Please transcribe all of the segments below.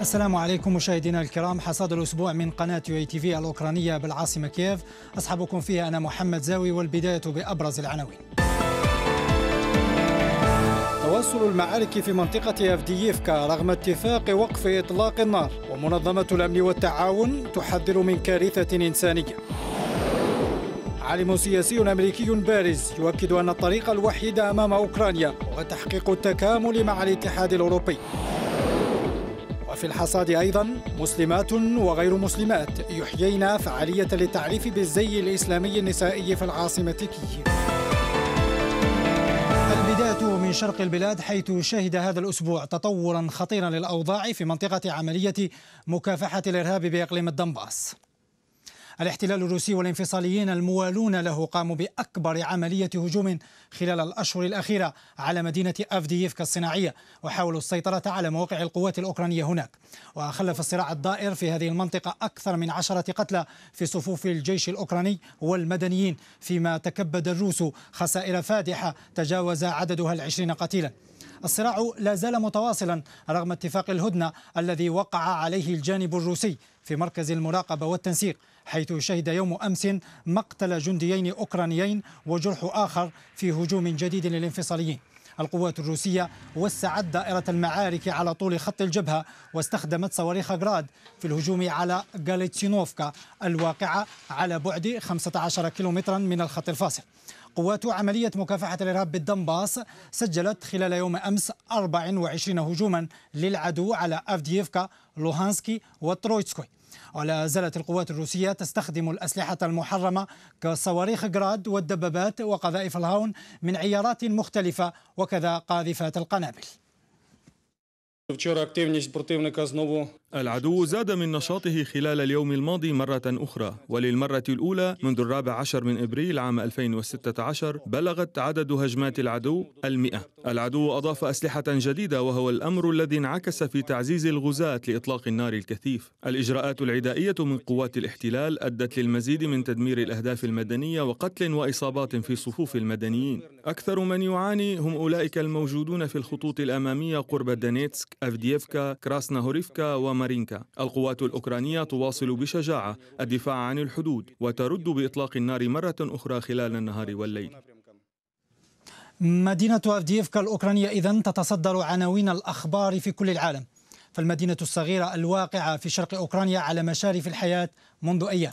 السلام عليكم مشاهدينا الكرام حصاد الاسبوع من قناه يو اي تي في الاوكرانيه بالعاصمه كييف اصحابكم فيها انا محمد زاوي والبدايه بابرز العناوين تواصل المعارك في منطقة أفدييفكا رغم اتفاق وقف إطلاق النار ومنظمة الأمن والتعاون تحذر من كارثة إنسانية عالم سياسي أمريكي بارز يؤكد أن الطريق الوحيد أمام أوكرانيا هو تحقيق التكامل مع الاتحاد الأوروبي وفي الحصاد أيضا مسلمات وغير مسلمات يحيين فعالية للتعريف بالزي الإسلامي النسائي في العاصمة كييف البداية من شرق البلاد حيث شهد هذا الأسبوع تطورا خطيرا للأوضاع في منطقة عملية مكافحة الإرهاب بإقليم الدنباس الاحتلال الروسي والانفصاليين الموالون له قاموا بأكبر عملية هجوم خلال الأشهر الأخيرة على مدينة أفدييفكا الصناعية وحاولوا السيطرة على مواقع القوات الأوكرانية هناك وخلف الصراع الدائر في هذه المنطقة أكثر من عشرة قتلى في صفوف الجيش الأوكراني والمدنيين فيما تكبد الروس خسائر فادحة تجاوز عددها العشرين قتيلا الصراع لا زال متواصلا رغم اتفاق الهدنة الذي وقع عليه الجانب الروسي في مركز المراقبة والتنسيق حيث شهد يوم أمس مقتل جنديين أوكرانيين وجرح آخر في هجوم جديد للانفصاليين القوات الروسية وسعت دائرة المعارك على طول خط الجبهة واستخدمت صواريخ غراد في الهجوم على غاليتسينوفكا الواقعة على بعد 15 كيلومترا من الخط الفاصل قوات عملية مكافحة الإرهاب بالدنباس سجلت خلال يوم أمس 24 هجوما للعدو على أفدييفكا لوهانسكي وترويتسكوي ولا زالت القوات الروسية تستخدم الأسلحة المحرمة كصواريخ جراد والدبابات وقذائف الهاون من عيارات مختلفة وكذا قاذفات القنابل العدو زاد من نشاطه خلال اليوم الماضي مرة أخرى وللمرة الأولى منذ الرابع عشر من إبريل عام 2016 بلغت عدد هجمات العدو المئة العدو أضاف أسلحة جديدة وهو الأمر الذي انعكس في تعزيز الغزاة لإطلاق النار الكثيف الإجراءات العدائية من قوات الاحتلال أدت للمزيد من تدمير الأهداف المدنية وقتل وإصابات في صفوف المدنيين أكثر من يعاني هم أولئك الموجودون في الخطوط الأمامية قرب دانيتسك أفدييفكا كراسناهوريفكا و مارينكا القوات الأوكرانية تواصل بشجاعة الدفاع عن الحدود وترد بإطلاق النار مرة أخرى خلال النهار والليل مدينة أفديفكا الأوكرانية إذن تتصدر عناوين الأخبار في كل العالم فالمدينة الصغيرة الواقعة في شرق أوكرانيا على مشارف الحياة منذ أيام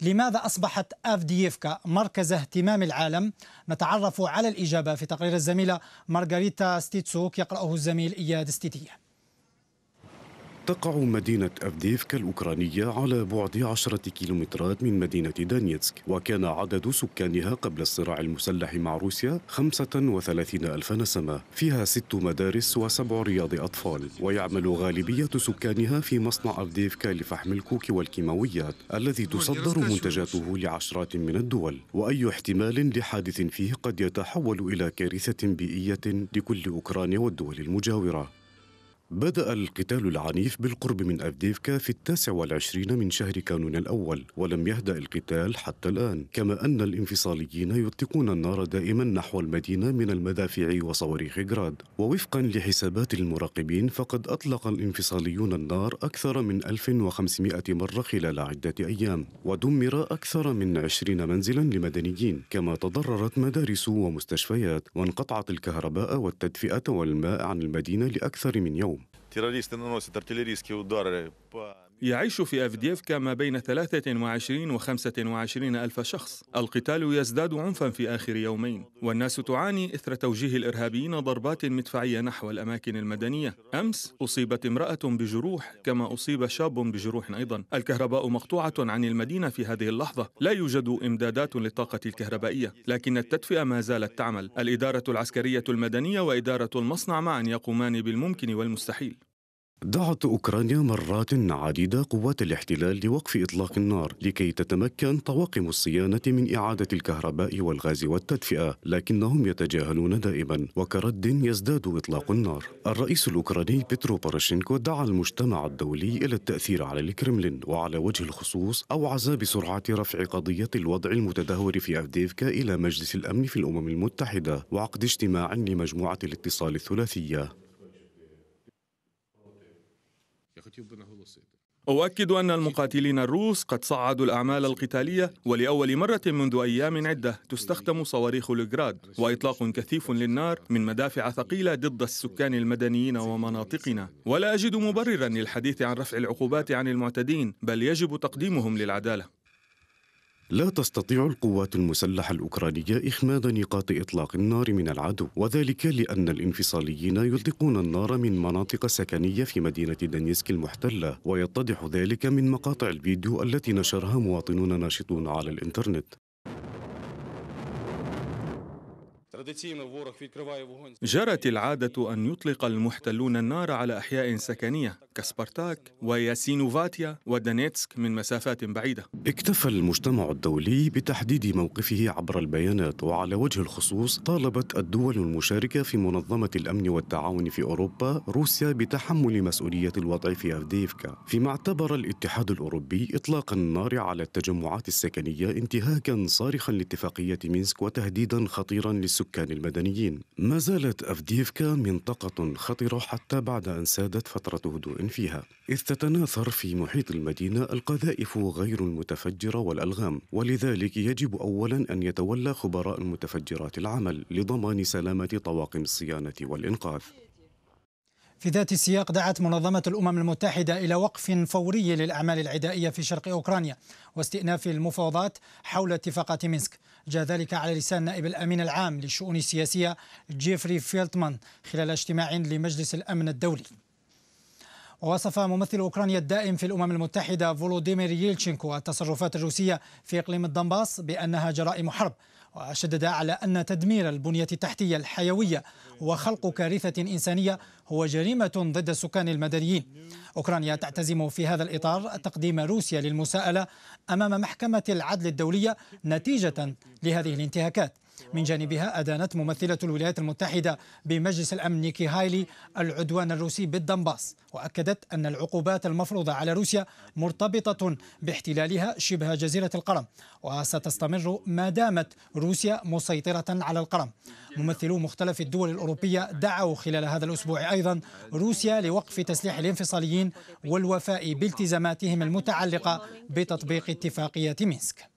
لماذا أصبحت أفدييفكا مركز اهتمام العالم؟ نتعرف على الإجابة في تقرير الزميلة مارغريتا ستيتسوك يقرأه الزميل إياد ستيتيه تقع مدينة أفديفكا الأوكرانية على بعد عشرة كيلومترات من مدينة دانيتسك وكان عدد سكانها قبل الصراع المسلح مع روسيا وثلاثين ألف نسمة فيها ست مدارس وسبع رياض أطفال ويعمل غالبية سكانها في مصنع أفديفكا لفحم الكوك والكيماويات الذي تصدر منتجاته لعشرات من الدول وأي احتمال لحادث فيه قد يتحول إلى كارثة بيئية لكل أوكرانيا والدول المجاورة بدأ القتال العنيف بالقرب من أفديفكا في التاسع والعشرين من شهر كانون الأول ولم يهدأ القتال حتى الآن كما أن الانفصاليين يطلقون النار دائما نحو المدينة من المدافع وصواريخ غراد ووفقا لحسابات المراقبين فقد أطلق الانفصاليون النار أكثر من 1500 مرة خلال عدة أيام ودمر أكثر من 20 منزلا لمدنيين كما تضررت مدارس ومستشفيات وانقطعت الكهرباء والتدفئة والماء عن المدينة لأكثر من يوم يعيش في أفديفكا ما بين 23 و 25 ألف شخص القتال يزداد عنفا في آخر يومين والناس تعاني إثر توجيه الإرهابيين ضربات مدفعية نحو الأماكن المدنية أمس أصيبت امرأة بجروح كما أصيب شاب بجروح أيضا الكهرباء مقطوعة عن المدينة في هذه اللحظة لا يوجد إمدادات للطاقة الكهربائية لكن التدفئة ما زالت تعمل الإدارة العسكرية المدنية وإدارة المصنع معا يقومان بالممكن والمستحيل دعت أوكرانيا مرات عديدة قوات الاحتلال لوقف إطلاق النار لكي تتمكن طواقم الصيانة من إعادة الكهرباء والغاز والتدفئة لكنهم يتجاهلون دائما وكرد يزداد إطلاق النار الرئيس الأوكراني بيترو باراشينكو دعا المجتمع الدولي إلى التأثير على الكرملين وعلى وجه الخصوص أوعز بسرعة رفع قضية الوضع المتدهور في أفديفكا إلى مجلس الأمن في الأمم المتحدة وعقد اجتماع لمجموعة الاتصال الثلاثية أؤكد أن المقاتلين الروس قد صعدوا الأعمال القتالية ولأول مرة منذ أيام عدة تستخدم صواريخ لوغراد وإطلاق كثيف للنار من مدافع ثقيلة ضد السكان المدنيين ومناطقنا ولا أجد مبررا للحديث عن رفع العقوبات عن المعتدين بل يجب تقديمهم للعدالة لا تستطيع القوات المسلحة الأوكرانية إخماد نقاط إطلاق النار من العدو وذلك لأن الانفصاليين يطلقون النار من مناطق سكنية في مدينة دنيسك المحتلة ويتضح ذلك من مقاطع الفيديو التي نشرها مواطنون ناشطون على الإنترنت جرت العادة أن يطلق المحتلون النار على أحياء سكنية كاسبرتاك وياسينوفاتيا ودانيتسك من مسافات بعيدة اكتفى المجتمع الدولي بتحديد موقفه عبر البيانات وعلى وجه الخصوص طالبت الدول المشاركة في منظمة الأمن والتعاون في أوروبا روسيا بتحمل مسؤولية الوضع في أفديفكا فيما اعتبر الاتحاد الأوروبي إطلاق النار على التجمعات السكنية انتهاكا صارخا لاتفاقية مينسك وتهديدا خطيرا للسكان السكان المدنيين ما زالت أفديفكا منطقة خطرة حتى بعد أن سادت فترة هدوء فيها إذ تتناثر في محيط المدينة القذائف غير المتفجرة والألغام ولذلك يجب أولا أن يتولى خبراء المتفجرات العمل لضمان سلامة طواقم الصيانة والإنقاذ في ذات السياق دعت منظمة الأمم المتحدة إلى وقف فوري للأعمال العدائية في شرق أوكرانيا واستئناف المفاوضات حول اتفاقات مينسك جاء ذلك على لسان نائب الأمين العام للشؤون السياسية جيفري فيلتمان خلال اجتماع لمجلس الأمن الدولي ووصف ممثل أوكرانيا الدائم في الأمم المتحدة فولوديمير ييلتشينكو التصرفات الروسية في إقليم الدنباس بأنها جرائم حرب وشدد على أن تدمير البنية التحتية الحيوية وخلق كارثة إنسانية هو جريمة ضد السكان المدنيين أوكرانيا تعتزم في هذا الإطار تقديم روسيا للمساءلة أمام محكمة العدل الدولية نتيجة لهذه الانتهاكات من جانبها أدانت ممثلة الولايات المتحدة بمجلس الأمن نيكي هايلي العدوان الروسي بالدنباس وأكدت أن العقوبات المفروضة على روسيا مرتبطة باحتلالها شبه جزيرة القرم وستستمر ما دامت روسيا مسيطرة على القرم ممثلو مختلف الدول الأوروبية دعوا خلال هذا الأسبوع أيضا روسيا لوقف تسليح الانفصاليين والوفاء بالتزاماتهم المتعلقة بتطبيق اتفاقية مينسك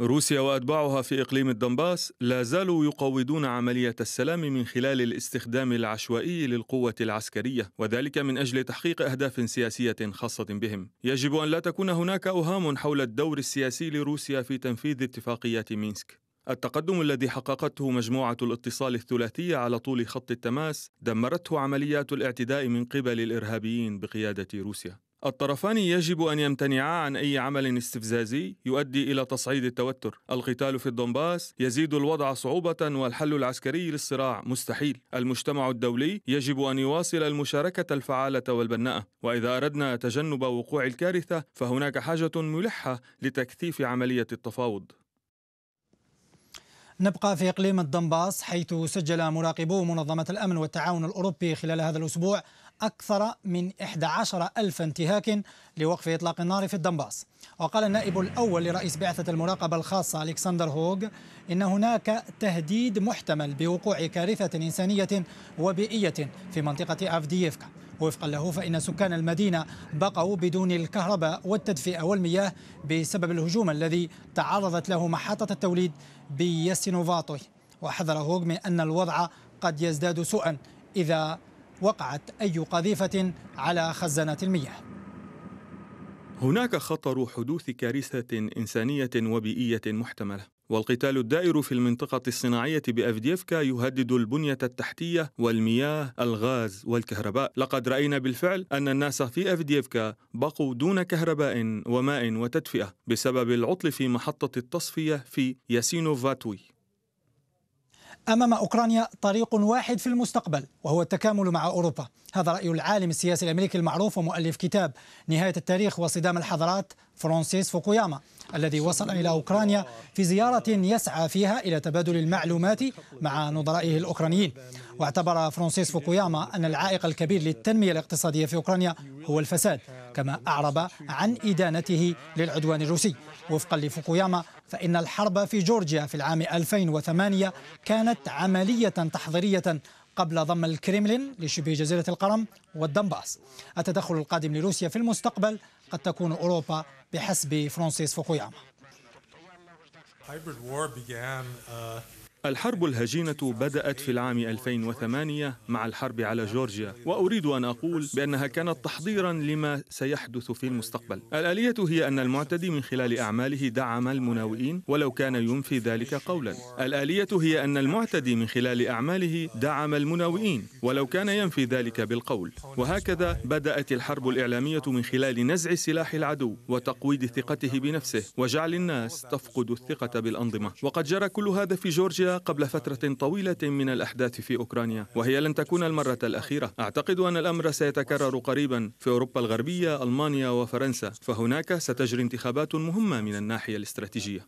روسيا واتباعها في اقليم الدنباس لا زالوا يقوضون عمليه السلام من خلال الاستخدام العشوائي للقوه العسكريه وذلك من اجل تحقيق اهداف سياسيه خاصه بهم. يجب ان لا تكون هناك اوهام حول الدور السياسي لروسيا في تنفيذ اتفاقيات مينسك. التقدم الذي حققته مجموعة الاتصال الثلاثية على طول خط التماس دمرته عمليات الاعتداء من قبل الإرهابيين بقيادة روسيا الطرفان يجب أن يمتنعا عن أي عمل استفزازي يؤدي إلى تصعيد التوتر القتال في الدنباس يزيد الوضع صعوبة والحل العسكري للصراع مستحيل المجتمع الدولي يجب أن يواصل المشاركة الفعالة والبناءة وإذا أردنا تجنب وقوع الكارثة فهناك حاجة ملحة لتكثيف عملية التفاوض نبقى في إقليم الدنباس حيث سجل مراقبو منظمة الأمن والتعاون الأوروبي خلال هذا الأسبوع أكثر من 11 ألف انتهاك لوقف إطلاق النار في الدنباس وقال النائب الأول لرئيس بعثة المراقبة الخاصة ألكسندر هوغ إن هناك تهديد محتمل بوقوع كارثة إنسانية وبيئية في منطقة أفدييفكا وفقا له فإن سكان المدينة بقوا بدون الكهرباء والتدفئة والمياه بسبب الهجوم الذي تعرضت له محطة التوليد بيسينوفاطوي وحذر هوغ من أن الوضع قد يزداد سوءا إذا وقعت أي قذيفة على خزانة المياه هناك خطر حدوث كارثة إنسانية وبيئية محتملة والقتال الدائر في المنطقة الصناعية بأفديفكا يهدد البنية التحتية والمياه الغاز والكهرباء لقد رأينا بالفعل أن الناس في أفديفكا بقوا دون كهرباء وماء وتدفئة بسبب العطل في محطة التصفية في ياسينو فاتوي أمام أوكرانيا طريق واحد في المستقبل وهو التكامل مع أوروبا هذا رأي العالم السياسي الأمريكي المعروف ومؤلف كتاب نهاية التاريخ وصدام الحضارات فرانسيس فوكوياما الذي وصل إلى أوكرانيا في زيارة يسعى فيها إلى تبادل المعلومات مع نظرائه الأوكرانيين واعتبر فرانسيس فوكوياما أن العائق الكبير للتنمية الاقتصادية في أوكرانيا هو الفساد كما أعرب عن إدانته للعدوان الروسي وفقا لفوكوياما فإن الحرب في جورجيا في العام 2008 كانت عملية تحضيرية قبل ضم الكريملين لشبه جزيرة القرم والدنباس التدخل القادم لروسيا في المستقبل قد تكون أوروبا بحسب فرانسيس فوكوياما الحرب الهجينة بدأت في العام 2008 مع الحرب على جورجيا وأريد أن أقول بأنها كانت تحضيرا لما سيحدث في المستقبل الآلية هي أن المعتدي من خلال أعماله دعم المناوئين ولو كان ينفي ذلك قولا الآلية هي أن المعتدي من خلال أعماله دعم المناوئين ولو كان ينفي ذلك بالقول وهكذا بدأت الحرب الإعلامية من خلال نزع سلاح العدو وتقويض ثقته بنفسه وجعل الناس تفقد الثقة بالأنظمة وقد جرى كل هذا في جورجيا قبل فترة طويلة من الأحداث في أوكرانيا وهي لن تكون المرة الأخيرة أعتقد أن الأمر سيتكرر قريبا في أوروبا الغربية ألمانيا وفرنسا فهناك ستجري انتخابات مهمة من الناحية الاستراتيجية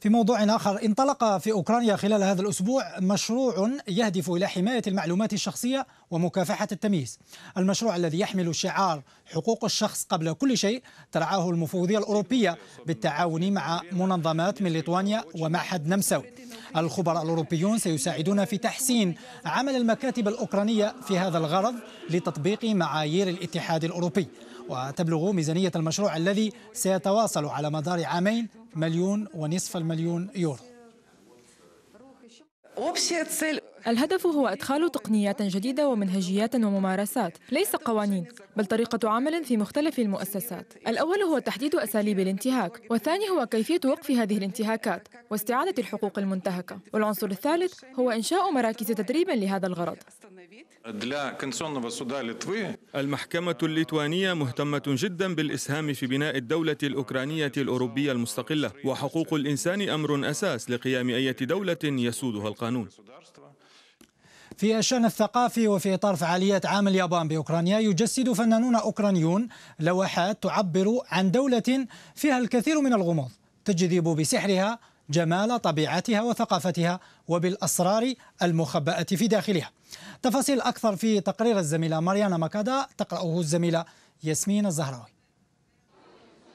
في موضوع آخر انطلق في أوكرانيا خلال هذا الأسبوع مشروع يهدف إلى حماية المعلومات الشخصية ومكافحة التمييز المشروع الذي يحمل شعار حقوق الشخص قبل كل شيء ترعاه المفوضية الأوروبية بالتعاون مع منظمات من ليتوانيا ومعهد نمساوي الخبراء الأوروبيون سيساعدون في تحسين عمل المكاتب الأوكرانية في هذا الغرض لتطبيق معايير الاتحاد الأوروبي وتبلغ ميزانية المشروع الذي سيتواصل على مدار عامين مليون ونصف المليون يورو. Общая цель الهدف هو إدخال تقنيات جديدة ومنهجيات وممارسات ليس قوانين بل طريقة عمل في مختلف المؤسسات الأول هو تحديد أساليب الانتهاك والثاني هو كيفية وقف هذه الانتهاكات واستعادة الحقوق المنتهكة والعنصر الثالث هو إنشاء مراكز تدريب لهذا الغرض المحكمة الليتوانية مهتمة جدا بالإسهام في بناء الدولة الأوكرانية الأوروبية المستقلة وحقوق الإنسان أمر أساس لقيام أي دولة يسودها القانون في الشأن الثقافي وفي إطار فعاليات عام اليابان بأوكرانيا يجسد فنانون أوكرانيون لوحات تعبر عن دولة فيها الكثير من الغموض تجذب بسحرها جمال طبيعتها وثقافتها وبالأسرار المخبأة في داخلها تفاصيل أكثر في تقرير الزميلة ماريانا ماكادا تقرأه الزميلة ياسمين الزهراوي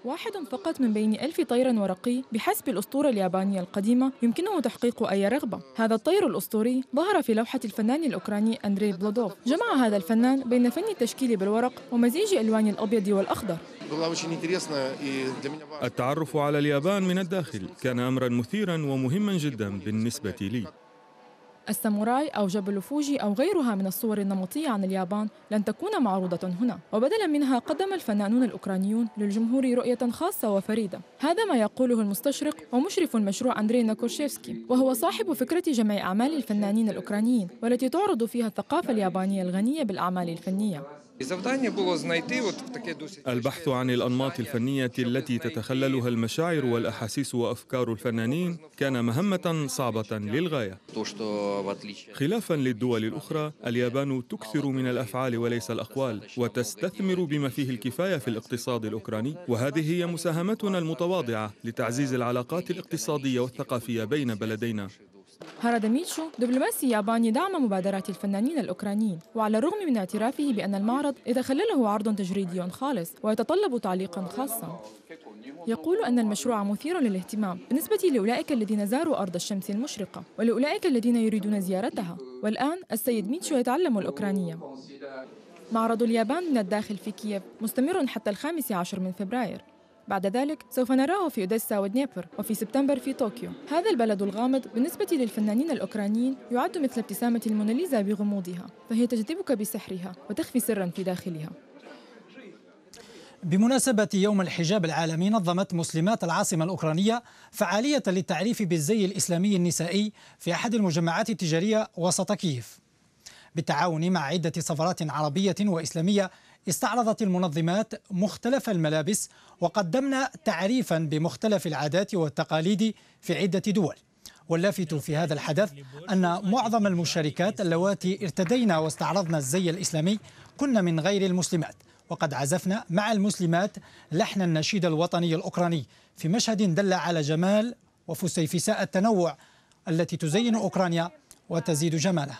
واحد فقط من بين ألف طير ورقي بحسب الأسطورة اليابانية القديمة يمكنه تحقيق أي رغبة هذا الطير الأسطوري ظهر في لوحة الفنان الأوكراني أندري بلودوف جمع هذا الفنان بين فن التشكيل بالورق ومزيج ألوان الأبيض والأخضر التعرف على اليابان من الداخل كان أمرا مثيرا ومهما جدا بالنسبة لي الساموراي أو جبل فوجي أو غيرها من الصور النمطية عن اليابان لن تكون معروضة هنا وبدلا منها قدم الفنانون الأوكرانيون للجمهور رؤية خاصة وفريدة هذا ما يقوله المستشرق ومشرف المشروع أندري ناكورشيفسكي وهو صاحب فكرة جمع أعمال الفنانين الأوكرانيين والتي تعرض فيها الثقافة اليابانية الغنية بالأعمال الفنية البحث عن الأنماط الفنية التي تتخللها المشاعر والأحاسيس وأفكار الفنانين كان مهمة صعبة للغاية خلافا للدول الأخرى اليابان تكثر من الأفعال وليس الأقوال وتستثمر بما فيه الكفاية في الاقتصاد الأوكراني وهذه هي مساهمتنا المتواضعة لتعزيز العلاقات الاقتصادية والثقافية بين بلدينا هرب ميتشو دبلوماسي ياباني دعم مبادرات الفنانين الأوكرانيين وعلى الرغم من اعترافه بأن المعرض يتخلله عرض تجريدي خالص ويتطلب تعليقا خاصا يقول أن المشروع مثير للاهتمام بالنسبة لأولئك الذين زاروا أرض الشمس المشرقة ولأولئك الذين يريدون زيارتها والآن السيد ميتشو يتعلم الأوكرانية معرض اليابان من الداخل في كييف مستمر حتى الخامس عشر من فبراير بعد ذلك سوف نراه في أوديسا ودنيبر وفي سبتمبر في طوكيو هذا البلد الغامض بالنسبة للفنانين الأوكرانيين يعد مثل ابتسامة الموناليزا بغموضها فهي تجذبك بسحرها وتخفي سرا في داخلها بمناسبة يوم الحجاب العالمي نظمت مسلمات العاصمة الأوكرانية فعالية للتعريف بالزي الإسلامي النسائي في أحد المجمعات التجارية وسط كييف بالتعاون مع عدة سفرات عربية وإسلامية استعرضت المنظمات مختلف الملابس وقدمنا تعريفا بمختلف العادات والتقاليد في عدة دول واللافت في هذا الحدث أن معظم المشاركات اللواتي ارتدينا واستعرضنا الزي الإسلامي كنا من غير المسلمات وقد عزفنا مع المسلمات لحن النشيد الوطني الأوكراني في مشهد دل على جمال وفسيفساء التنوع التي تزين أوكرانيا وتزيد جمالها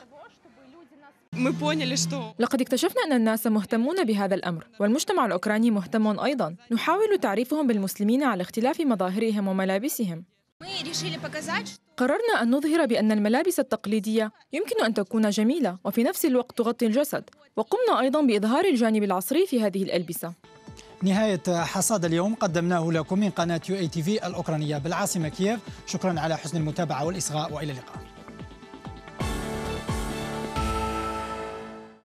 لقد اكتشفنا أن الناس مهتمون بهذا الأمر والمجتمع الأوكراني مهتم أيضا نحاول تعريفهم بالمسلمين على اختلاف مظاهرهم وملابسهم قررنا أن نظهر بأن الملابس التقليدية يمكن أن تكون جميلة وفي نفس الوقت تغطي الجسد وقمنا أيضا بإظهار الجانب العصري في هذه الألبسة نهاية حصاد اليوم قدمناه لكم من قناة يو اي تي في الأوكرانية بالعاصمة كييف شكرا على حسن المتابعة والإصغاء وإلى اللقاء